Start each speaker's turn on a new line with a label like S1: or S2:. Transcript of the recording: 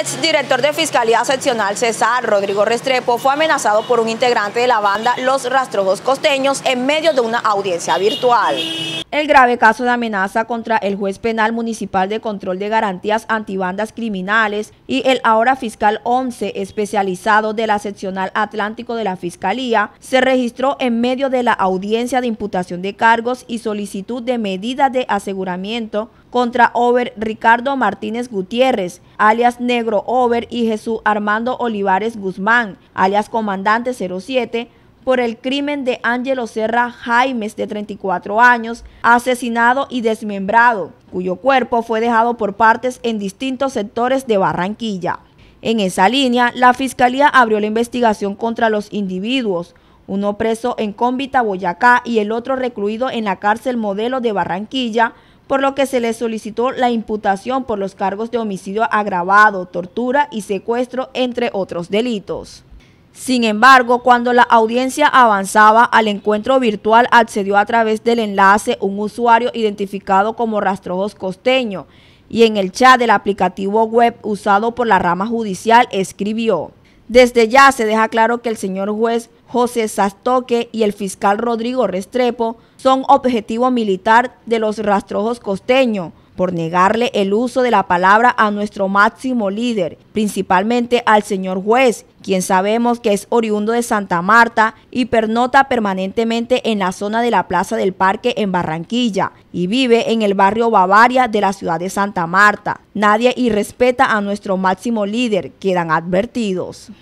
S1: Exdirector director de Fiscalía Seccional César Rodrigo Restrepo fue amenazado por un integrante de la banda Los Rastrojos Costeños en medio de una audiencia virtual. El grave caso de amenaza contra el juez penal municipal de control de garantías antibandas criminales y el ahora fiscal 11 especializado de la seccional Atlántico de la Fiscalía se registró en medio de la audiencia de imputación de cargos y solicitud de medidas de aseguramiento contra Over Ricardo Martínez Gutiérrez, alias Negro Over y Jesús Armando Olivares Guzmán, alias Comandante 07, por el crimen de Ángelo Serra Jaimes, de 34 años, asesinado y desmembrado, cuyo cuerpo fue dejado por partes en distintos sectores de Barranquilla. En esa línea, la Fiscalía abrió la investigación contra los individuos, uno preso en Cómbita, Boyacá, y el otro recluido en la cárcel modelo de Barranquilla, por lo que se le solicitó la imputación por los cargos de homicidio agravado, tortura y secuestro, entre otros delitos. Sin embargo, cuando la audiencia avanzaba al encuentro virtual, accedió a través del enlace un usuario identificado como Rastrojos Costeño y en el chat del aplicativo web usado por la rama judicial escribió. Desde ya se deja claro que el señor juez José Sastoque y el fiscal Rodrigo Restrepo son objetivo militar de los rastrojos costeños por negarle el uso de la palabra a nuestro máximo líder, principalmente al señor juez, quien sabemos que es oriundo de Santa Marta y pernota permanentemente en la zona de la Plaza del Parque en Barranquilla y vive en el barrio Bavaria de la ciudad de Santa Marta. Nadie irrespeta a nuestro máximo líder, quedan advertidos.